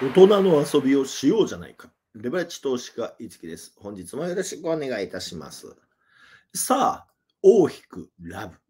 大人の遊びをしようじゃないか。レバレッジ投資家、いつきです。本日もよろしくお願いいたします。さあ、大きくラブ。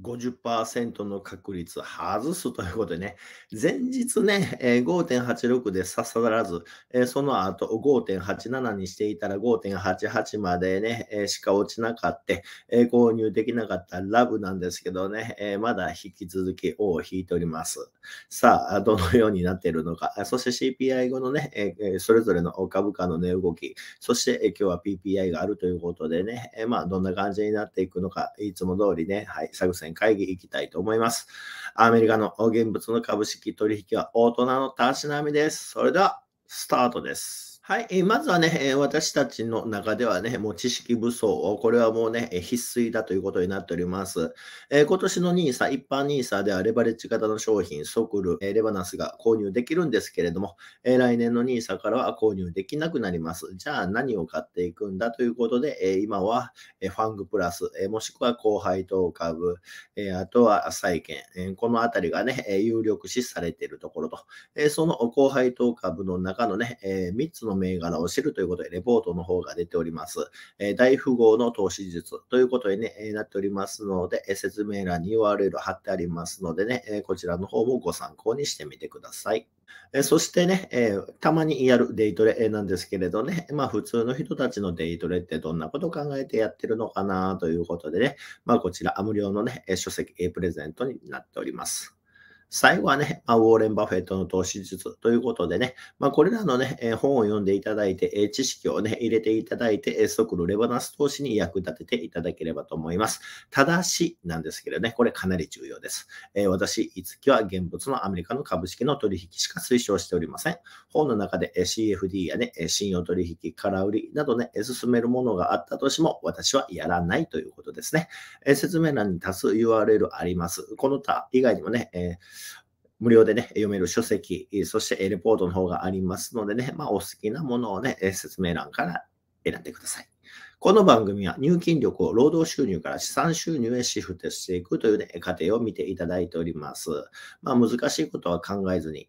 50%の確率外すということでね、前日ね、5.86で刺さらず、その後5.87にしていたら5.88までね、しか落ちなかった、購入できなかったラブなんですけどね、まだ引き続き尾を引いております。さあ、どのようになっているのか、そして CPI 後のね、それぞれの株価の値動き、そして今日は PPI があるということでね、まあ、どんな感じになっていくのか、いつも通りね、はい、作戦選会議行きたいと思います。アメリカの現物の株式取引は大人のたしなみです。それでは、スタートです。はい、えまずはね、私たちの中ではね、もう知識武装、これはもうね、必須だということになっております。え今年の NISA、一般 NISA ではレバレッジ型の商品、ソクル、レバナスが購入できるんですけれども、え来年の NISA からは購入できなくなります。じゃあ何を買っていくんだということで、え今は、えファングプラス、えもしくは高配当株、えあとは債券、えこのあたりがね、有力視されているところと、えその後配当株の中のね、え3つの銘柄を知るということで、レポートの方が出ております。え大富豪の投資術ということに、ね、えなっておりますので、え説明欄に URL 貼ってありますのでね、えこちらの方もご参考にしてみてください。えそしてね、えー、たまにやるデイトレなんですけれどね、まあ普通の人たちのデイトレってどんなこと考えてやってるのかなということでね、まあこちら、無料のね、書籍プレゼントになっております。最後はね、まあ、ウォーレン・バフェットの投資術ということでね、まあ、これらのね、え本を読んでいただいて、え知識をね、入れていただいて、え即度レバナス投資に役立てていただければと思います。ただし、なんですけどね、これかなり重要です。え私、いつきは現物のアメリカの株式の取引しか推奨しておりません。本の中で CFD やね、信用取引、空売りなどね、進めるものがあったとしても、私はやらないということですね。え説明欄に多数 URL あります。この他以外にもね、えー無料でね、読める書籍、そしてレポートの方がありますのでね、まあ、お好きなものをね、説明欄から選んでください。この番組は入金力を労働収入から資産収入へシフトしていくという、ね、過程を見ていただいております。まあ、難しいことは考えずに、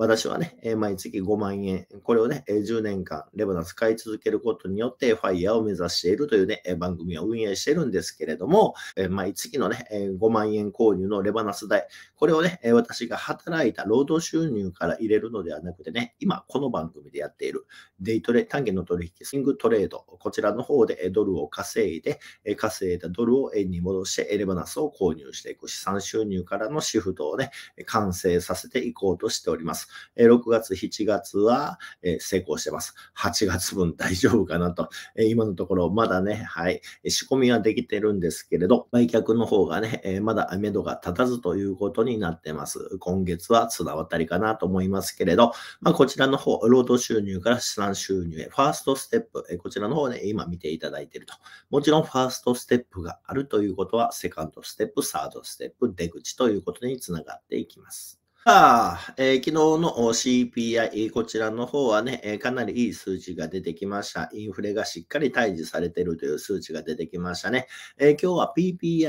私はね、毎月5万円、これをね、10年間レバナス買い続けることによって、ファイヤーを目指しているというね、番組を運営しているんですけれども、毎月のね、5万円購入のレバナス代、これをね、私が働いた労働収入から入れるのではなくてね、今この番組でやっているデイトレ、単元の取引、スイングトレード、こちらの方でドルを稼いで、稼いだドルを円に戻してレバナスを購入していく資産収入からのシフトをね、完成させていこうとしております。えー、6月、7月は、えー、成功してます。8月分大丈夫かなと、えー、今のところまだね、はい、仕込みはできてるんですけれど、売却の方がね、えー、まだ目処が立たずということになってます。今月は綱渡りかなと思いますけれど、まあ、こちらの方、労働収入から資産収入へ、ファーストステップ、えー、こちらの方ね、今見ていただいてると。もちろん、ファーストステップがあるということは、セカンドステップ、サードステップ、出口ということにつながっていきます。さあ、えー、昨日の CPI、こちらの方はね、えー、かなりいい数値が出てきました。インフレがしっかり対峙されているという数値が出てきましたね。えー、今日は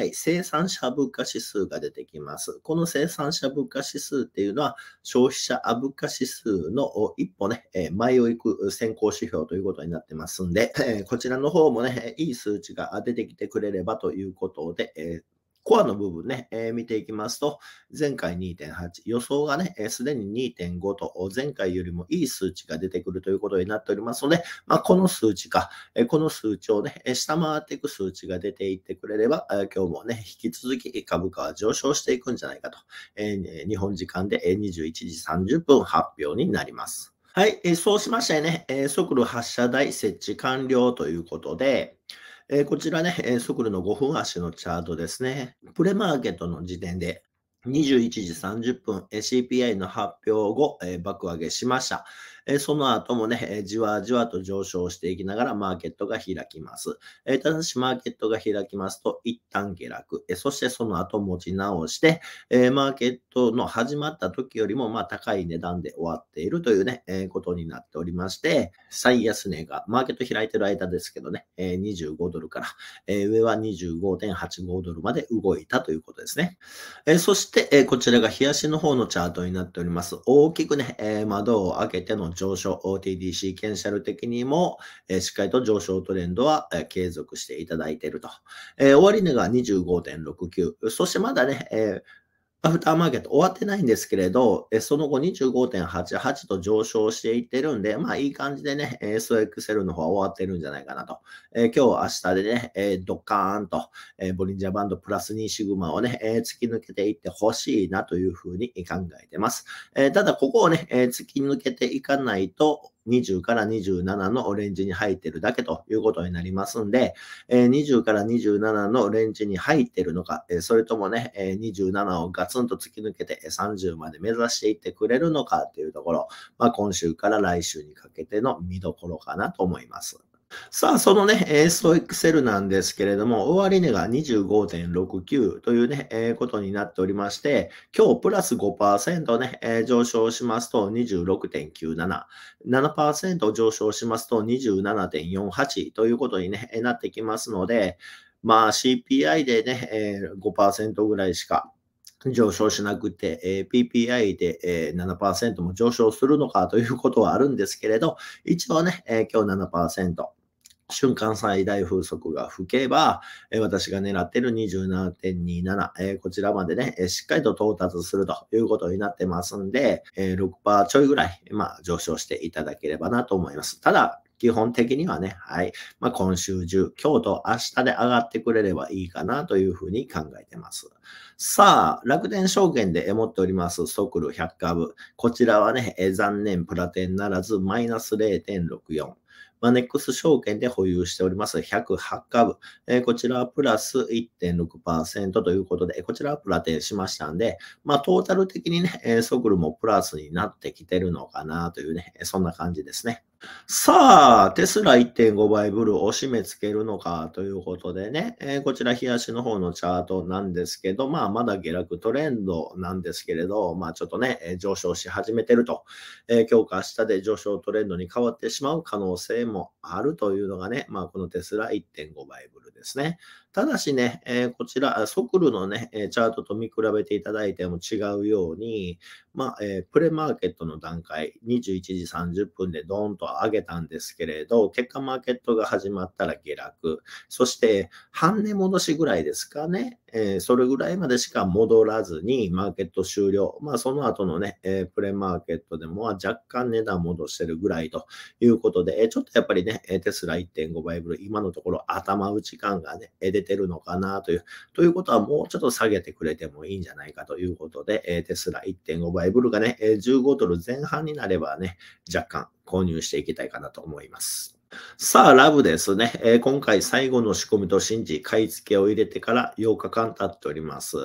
PPI、生産者物価指数が出てきます。この生産者物価指数っていうのは、消費者物価指数の一歩ね、え前を行く先行指標ということになってますんで、えこちらの方もね、いい数値が出てきてくれればということで、えコアの部分ね、えー、見ていきますと、前回2.8、予想がね、す、で、に2.5と、前回よりもいい数値が出てくるということになっておりますので、まあ、この数値か、えこの数値をね、下回っていく数値が出ていってくれれば、え今日もね、引き続き株価は上昇していくんじゃないかと、えー、日本時間で21時30分発表になります。はい、えそうしましてね、え速度発射台設置完了ということで、えー、こちらね、えー、ソクルの5分足のチャートですね。プレマーケットの時点で21時30分、CPI の発表後、えー、爆上げしました。えその後もね、えじわじわと上昇していきながらマーケットが開きます。えただし、マーケットが開きますと、一旦下落、えそしてその後持ち直して、えマーケットの始まった時よりも、ま高い値段で終わっているというね、えことになっておりまして、最安値が、マーケット開いてる間ですけどね、え25ドルから、え上は25.85ドルまで動いたということですね。えそして、えこちらが冷やしの方のチャートになっております。大きくね、え窓を開けての上昇、OTD シーケンシャル的にも、えー、しっかりと上昇トレンドは、えー、継続していただいていると。えー、終値が25.69。そしてまだね、えーアフターマーケット終わってないんですけれど、その後25.88と上昇していってるんで、まあいい感じでね、SOXL の方は終わってるんじゃないかなと。えー、今日明日でね、えー、ドカーンと、えー、ボリンジャーバンドプラス2シグマをね、え突き抜けていってほしいなというふうに考えてます。えただここをね、え突き抜けていかないと、20から27のオレンジに入ってるだけということになりますんで、え20から27のオレンジに入ってるのか、えそれともね、え27をガツンと突き抜けて30まで目指していってくれるのかっていうところ、まあ、今週から来週にかけての見どころかなと思います。さあ、そのね、えー、ストイックセルなんですけれども、終値が25.69というね、えー、ことになっておりまして、今日プラス5%ね、えー、上昇しますと26.97、7%上昇しますと27.48ということに、ね、なってきますので、まあ CPI でね、え5%ぐらいしか上昇しなくて、えー、PPI で、えー、7%も上昇するのかということはあるんですけれど、一応ね、えー、今日7%。瞬間最大風速が吹けば、え私が狙ってる27.27、えこちらまでね、えしっかりと到達するということになってますんで、え6%ちょいぐらい、まあ、上昇していただければなと思います。ただ、基本的にはね、はい。まあ、今週中、今日と明日で上がってくれればいいかなというふうに考えてます。さあ、楽天証券で持っております、ソクル100株。こちらはね、残念、プラテンならず、マイナス0.64。マネックス証券で保有しております108株、えこちらプラス1.6%ということで、こちらプラテしましたんで、まあ、トータル的にね、ソグルもプラスになってきてるのかなというね、そんな感じですね。さあ、テスラ1.5倍ブルを締め付けるのかということでね、えー、こちら、冷やしの方のチャートなんですけど、まあ、まだ下落トレンドなんですけれど、まあ、ちょっとね、えー、上昇し始めてると、えー、今日か明日で上昇トレンドに変わってしまう可能性もあるというのがね、まあ、このテスラ1.5倍ブルですね。ただしね、えー、こちら、ソクルのね、チャートと見比べていただいても違うように、まあ、えー、プレマーケットの段階、21時30分でドーンと上げたんですけれど、結果マーケットが始まったら下落、そして半値戻しぐらいですかね、えー、それぐらいまでしか戻らずに、マーケット終了。まあ、その後のね、えー、プレマーケットでも若干値段戻してるぐらいということで、えー、ちょっとやっぱりね、テスラ1.5倍ブル、今のところ頭打ち感がね、出てるのかなという、ということはもうちょっと下げてくれてもいいんじゃないかということで、えー、テスラ1.5倍ブルがね、15ドル前半になればね、若干購入していきたいかなと思います。さあ、ラブですね、えー、今回最後の仕込みと信じ、買い付けを入れてから8日間経っております。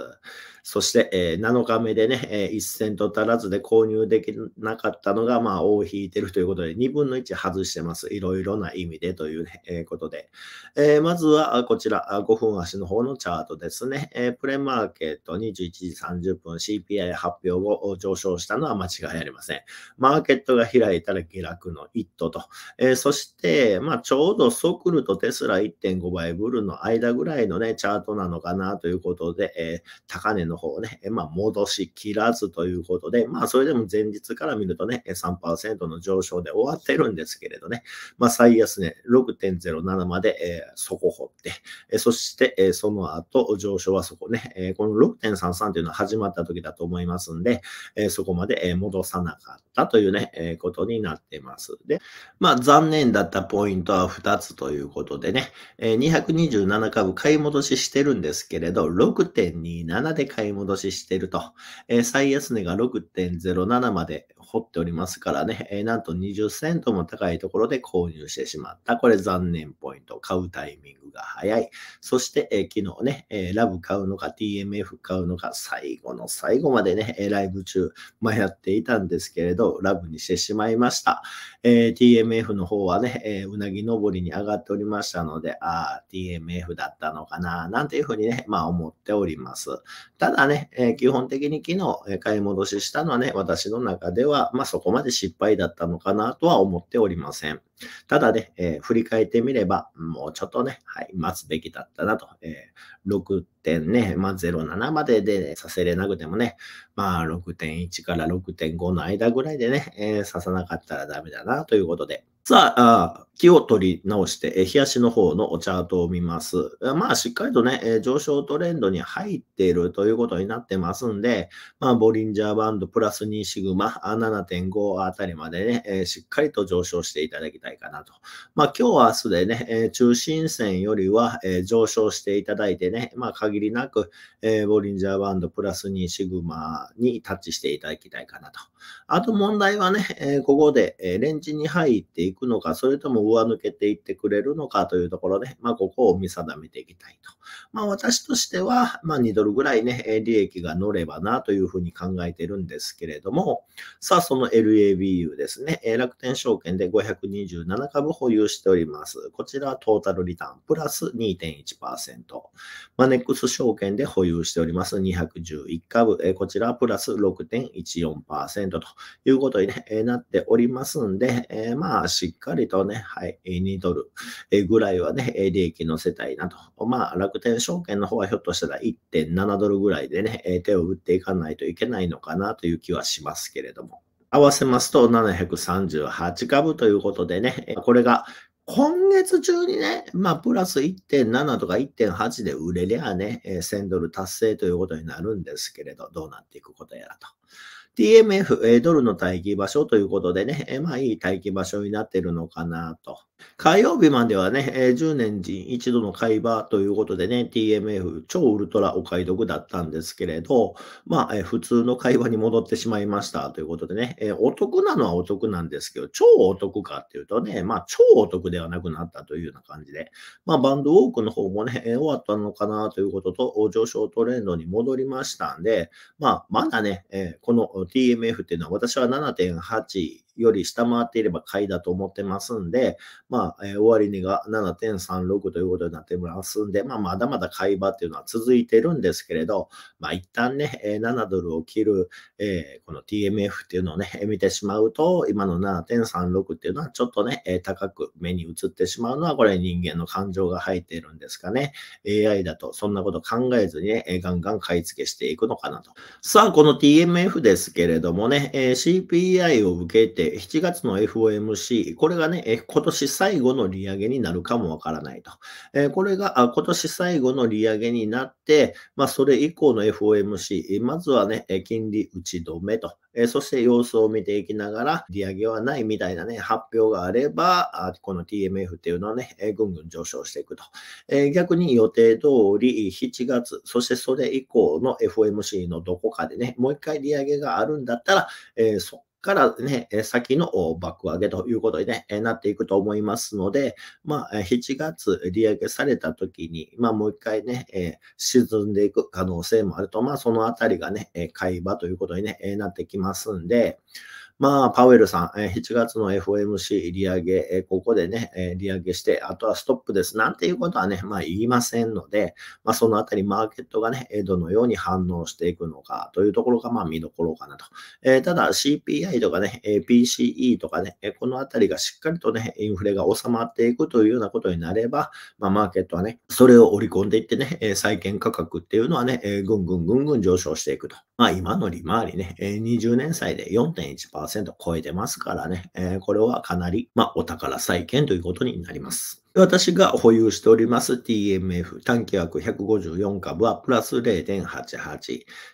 そして、え7日目でね、え1セント足らずで購入できなかったのが、まあ、大引いてるということで、2分の1外してます。いろいろな意味でという、ね、えことで、えまずはこちら、5分足の方のチャートですね。えプレマーケット21時30分 CPI 発表後上昇したのは間違いありません。マーケットが開いたら下落の一途と。えー、そして、まあ、ちょうどソクルとテスラ1.5倍ブルの間ぐらいのね、チャートなのかなということで、えー、高値のの方をね、まあ、戻しきらずということで、まあ、それでも前日から見るとね、3%の上昇で終わってるんですけれどね、まあ、最安値、ね、6.07まで、えー、底掘って、えー、そして、えー、その後、上昇はそこね、えー、この6.33というのは始まった時だと思いますんで、えー、そこまで、えー、戻さなかったというね、えー、ことになってます。で、まあ、残念だったポイントは2つということでね、えー、227株買い戻ししてるんですけれど、6.27で買い買い戻ししていると。えー、最安値が6.07まで掘っておりますからね、えー、なんと20セントも高いところで購入してしまった。これ残念ポイント。買うタイミングが早い。そして、えー、昨日ね、えラブ買うのか TMF 買うのか、最後の最後までね、ライブ中迷っていたんですけれど、ラブにしてしまいました。え TMF の方はね、えうなぎ登りに上がっておりましたので、ああ、TMF だったのかな、なんていうふうにね、まあ思っております。ただだね、えー、基本的に昨日、え買い戻ししたのはね、私の中では、まあ、そこまで失敗だったのかなとは思っておりません。ただね、えー、振り返ってみれば、もうちょっとね、はい、待つべきだったなと。えー、6.07までで、ね、させれなくてもね、まあ6.1から6.5の間ぐらいでね、えー、刺さなかったらダメだなということで。さあ、気を取り直して、冷やしの方のチャートを見ます。まあ、しっかりとね、上昇トレンドに入っているということになってますんで、まあ、ボリンジャーバンドプラス2シグマ7.5あたりまでね、しっかりと上昇していただきたいかなと。まあ、今日明日でね、中心線よりは上昇していただいてね、まあ、限りなく、ボリンジャーバンドプラス2シグマにタッチしていただきたいかなと。あと問題はね、ここでレンジに入っていくくのか、それとも上抜けていってくれるのかというところで、まあ、ここを見定めていきたいと。まあ、私としては、まあ、2ドルぐらいね、利益が乗ればなというふうに考えてるんですけれども、さあ、その LABU ですね、楽天証券で527株保有しております。こちら、トータルリターンプラス2.1%。マネックス証券で保有しております211株、こちら、プラス6.14%ということに、なっておりますんで、まあ、ししっかりとね、はい、2ドルぐらいはね、利益乗せたいなと。まあ、楽天証券の方はひょっとしたら1.7ドルぐらいでね、手を打っていかないといけないのかなという気はしますけれども。合わせますと738株ということでね、これが今月中にね、まあ、プラス1.7とか1.8で売れりゃね、1000ドル達成ということになるんですけれど、どうなっていくことやらと。TMF、ドルの待機場所ということでね、まあいい待機場所になってるのかなと。火曜日まではね、えー、10年人一度の会話ということでね、TMF 超ウルトラお買い得だったんですけれど、まあ、えー、普通の会話に戻ってしまいましたということでね、えー、お得なのはお得なんですけど、超お得かっていうとね、まあ、超お得ではなくなったというような感じで、まあ、バンドウォークの方もね、え終わったのかなということと、上昇トレンドに戻りましたんで、まあ、まだね、えこの TMF っていうのは私は7.8、より下回っていれば買いだと思ってますんで、まあ、えー、終値が7.36ということになってますんで、まあ、まだまだ買い場っていうのは続いてるんですけれど、まあ、一旦ね、え7ドルを切る、えー、この TMF っていうのをね、見てしまうと、今の7.36っていうのはちょっとね、え高く目に映ってしまうのは、これ人間の感情が入っているんですかね。AI だとそんなこと考えずにね、ガンガン買い付けしていくのかなと。さあ、この TMF ですけれどもね、え CPI を受けて7月の FOMC、これがね、今年最後の利上げになるかもわからないと。えこれが今年最後の利上げになって、まあ、それ以降の FOMC、まずはね、金利打ち止めと、えそして様子を見ていきながら、利上げはないみたいなね、発表があれば、この TMF っていうのはね、えぐんぐん上昇していくと。え逆に予定通り7月、そしてそれ以降の FOMC のどこかでね、もう一回利上げがあるんだったら、えそからね、先の爆上げということに、ね、なっていくと思いますので、まあ、7月利上げされた時に、まあ、もう一回ね、え沈んでいく可能性もあると、まあ、そのあたりがね、買い場ということに、ね、なってきますんで、まあ、パウエルさん、え7月の FOMC 利上げ、えここでね、え利上げして、あとはストップです。なんていうことはね、まあ言いませんので、まあそのあたりマーケットがね、どのように反応していくのかというところがまあ見どころかなと。えー、ただ CPI とかね、PCE とかね、このあたりがしっかりとね、インフレが収まっていくというようなことになれば、まあマーケットはね、それを織り込んでいってね、債券価格っていうのはね、ぐんぐんぐんぐん上昇していくと。まあ今の利回りね、20年債で4.1%。90%超えてますからね、えー、これはかなり、まあ、お宝再建ということになります。私が保有しております TMF、短期枠154株はプラス0.88、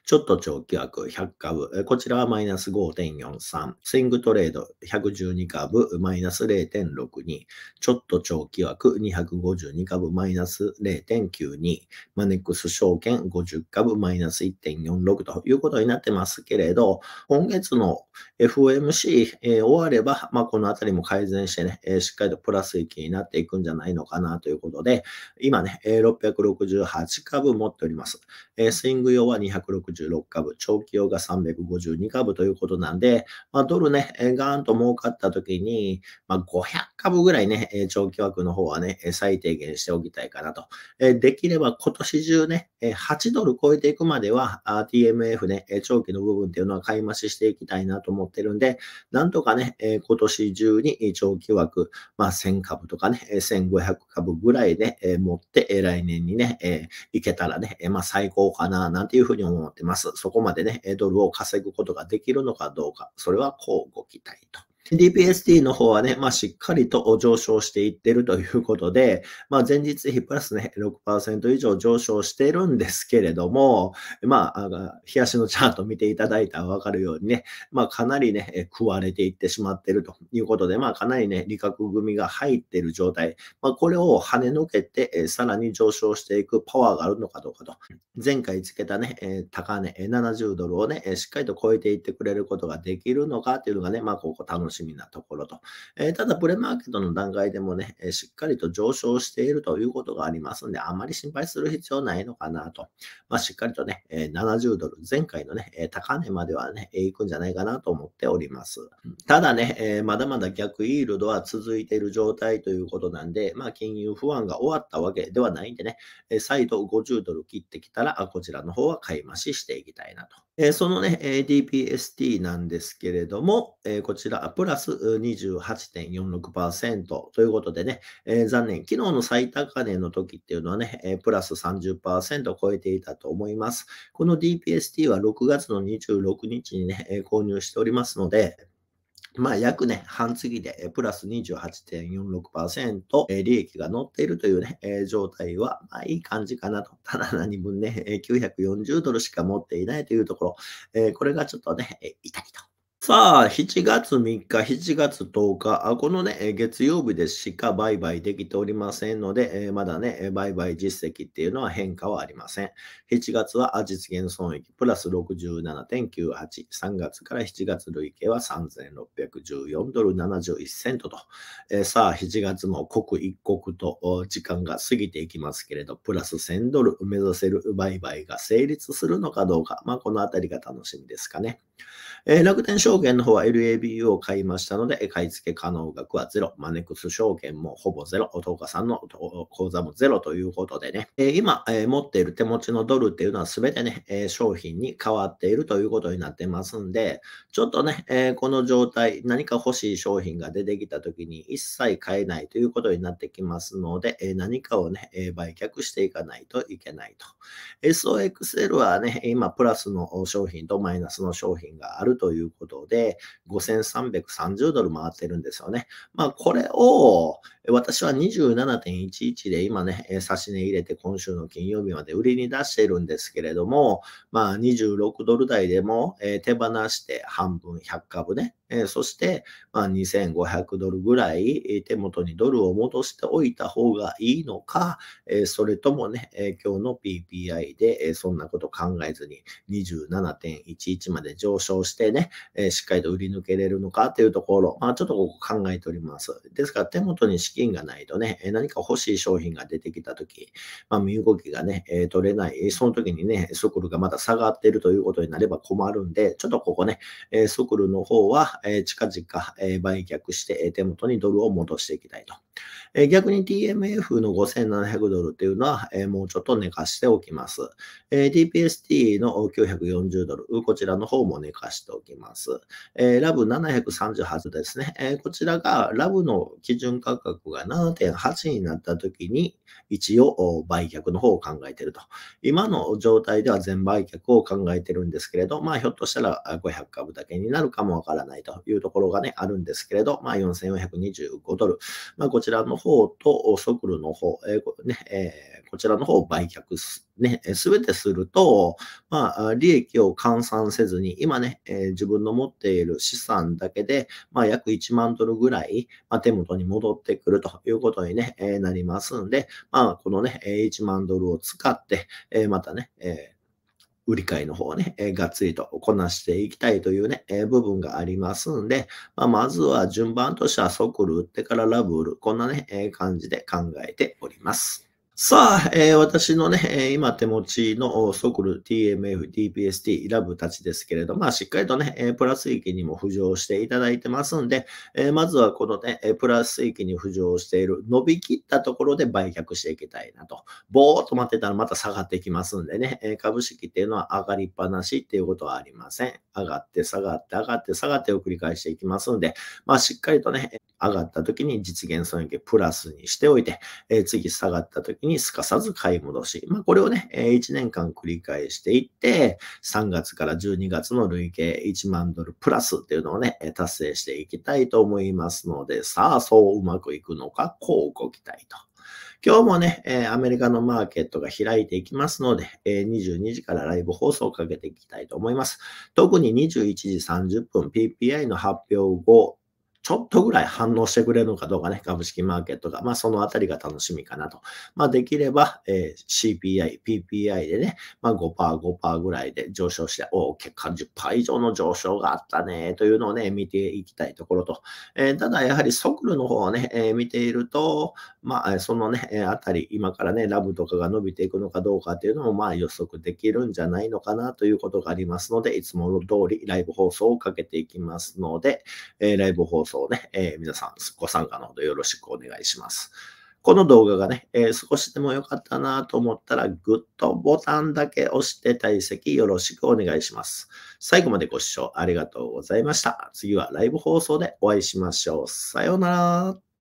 ちょっと長期枠100株、こちらはマイナス5.43、スイングトレード112株、マイナス0.62、ちょっと長期枠252株、マイナス0.92、マネックス証券50株、マイナス1.46ということになってますけれど、今月の FOMC、えー、終われば、まあ、このあたりも改善してね、えー、しっかりとプラス益になっていくんじゃゃないのかなということで、今ね、668株持っております。えー、スイング用は266株、長期用が352株ということなんで、まあ、ドルね、えー、ガーンと儲かった時に、まあ、500株ぐらいね、えー、長期枠の方はね、最低限しておきたいかなと。えー、できれば今年中ね、えー、8ドル超えていくまでは、TMF ね、長期の部分っていうのは買い増ししていきたいなと思ってるんで、なんとかね、えー、今年中に長期枠、まあ、1000株とかね、1500株ぐらいで、ね、えー、持って、来年にね、えー、いけたらね、まあ、最高かな、なんていうふうに思ってます。そこまでね、ドルを稼ぐことができるのかどうか、それはこうご期待と。d p s d の方はね、まあ、しっかりと上昇していってるということで、まあ、前日比プラスね、6%以上上昇してるんですけれども、まあ、日足のチャート見ていただいたらわかるようにね、まあ、かなりね、食われていってしまってるということで、まあ、かなりね、利確組が入ってる状態、まあ、これを跳ねのけて、さらに上昇していくパワーがあるのかどうかと。前回つけたね、高値、70ドルをね、しっかりと超えていってくれることができるのかっていうのがね、まあ、ここ楽しみしみなところと。えただ、プレマーケットの段階でもね、えしっかりと上昇しているということがありますので、あまり心配する必要ないのかなと。まあ、しっかりとね、え70ドル、前回のね、高値まではね、行くんじゃないかなと思っております。ただね、えまだまだ逆イールドは続いている状態ということなんで、まあ、金融不安が終わったわけではないんでね、え再度50ドル切ってきたら、こちらの方は買い増ししていきたいなと。えそのね、DPST なんですけれども、えこちら、プラス28.46%ということでね、え残念、昨日の最高値の時っていうのはね、えプラス30%超えていたと思います。この DPST は6月の26日にね、購入しておりますので、まあ、約ね、半月で、プラス28.46%、利益が乗っているというね、え状態は、まあ、いい感じかなと。ただ何分ね、940ドルしか持っていないというところ、えこれがちょっとね、痛いと。さあ、7月3日、7月10日、このね、月曜日でしか売買できておりませんので、まだね、売買実績っていうのは変化はありません。7月は実現損益プラス67.98、3月から7月累計は3614ドル71セントと、さあ、7月も刻一刻と時間が過ぎていきますけれど、プラス1000ドル目指せる売買が成立するのかどうか、まあ、このあたりが楽しみですかね。え楽天証券の方は LABU を買いましたので、買い付け可能額はゼロ。マネックス証券もほぼゼロ。お父さんの口座もゼロということでね、え今、え持っている手持ちのドルっていうのは全てね、え商品に変わっているということになってますんで、ちょっとね、えこの状態、何か欲しい商品が出てきた時に一切買えないということになってきますので、え何かをね、え売却していかないといけないと。SOXL はね、今、プラスの商品とマイナスの商品があるるということで、5330ドル回ってるんですよね。まあ、これを、私は27.11で今ね、差し値入れて今週の金曜日まで売りに出してるんですけれども、まあ、26ドル台でも、え手放して半分100株ね、えそして、ま2500ドルぐらい手元にドルを戻しておいた方がいいのか、えそれともね、え今日の PPI で、えそんなこと考えずに27.11まで上昇してね、えしっかりと売り抜けれるのかというところ、まあ、ちょっとここ考えております。ですから手元に資金がないとね、何か欲しい商品が出てきたとき、まあ、身動きがね、え取れない、その時にね、スクルがまた下がっているということになれば困るんで、ちょっとここね、えスクルの方は、え近々、え売却して、手元にドルを戻していきたいと。逆に TMF の5700ドルっていうのは、もうちょっと寝かしておきます。DPST の940ドル、こちらの方も寝かしておきます。ラブ738ですね、こちらがラブの基準価格が7.8になった時に、一応売却の方を考えていると。今の状態では全売却を考えているんですけれど、まあひょっとしたら500株だけになるかもわからないというところがね、あるんですけれど、まあ4425ドル。まあちらの方と、くるの方、えー、ねえー、こちらの方を売却す、ね、すべてすると、まあ、利益を換算せずに、今ね、えー、自分の持っている資産だけで、まあ、約1万ドルぐらい、まあ、手元に戻ってくるということにねえー、なりますんで、まあ、このね、1万ドルを使って、えー、またね、えー売り買いの方をね、えー、がっつりとこなしていきたいというね、えー、部分がありますんで、まあ、まずは順番としてはソクル売ってからラブ売る、こんなね、えー、感じで考えております。さあ、えー、私のね、今手持ちのソクル TMF、d p s t ラブたちですけれども、まあ、しっかりとね、プラス域にも浮上していただいてますんで、えー、まずはこのね、プラス域に浮上している、伸びきったところで売却していきたいなと。ぼーっと待ってたらまた下がってきますんでね、株式っていうのは上がりっぱなしっていうことはありません。上がって下がって上がって下がってを繰り返していきますんで、まあ、しっかりとね、上がった時に実現損益プラスにしておいて、えー、次下がった時ににすかさず買い戻し。まあ、これをね、1年間繰り返していって、3月から12月の累計1万ドルプラスっていうのをね、達成していきたいと思いますので、さあ、そううまくいくのか、こうご期待と。今日もね、えアメリカのマーケットが開いていきますので、え22時からライブ放送をかけていきたいと思います。特に21時30分 PPI の発表後、ちょっとぐらい反応してくれるのかどうかね、株式マーケットが、まあそのあたりが楽しみかなと。まあできれば、えー、CPI、PPI でね、まあ5%、5%ぐらいで上昇して、おお、結果10%以上の上昇があったね、というのをね、見ていきたいところと。えー、ただやはりソクルの方をね、えー、見ていると、まあ、そのね、あたり、今からね、ラブとかが伸びていくのかどうかっていうのも、まあ予測できるんじゃないのかなということがありますので、いつもの通りライブ放送をかけていきますので、えー、ライブ放送ね、えー、皆さんご参加のほどよろしくお願いします。この動画がね、えー、少しでも良かったなと思ったら、グッドボタンだけ押して退席よろしくお願いします。最後までご視聴ありがとうございました。次はライブ放送でお会いしましょう。さようなら。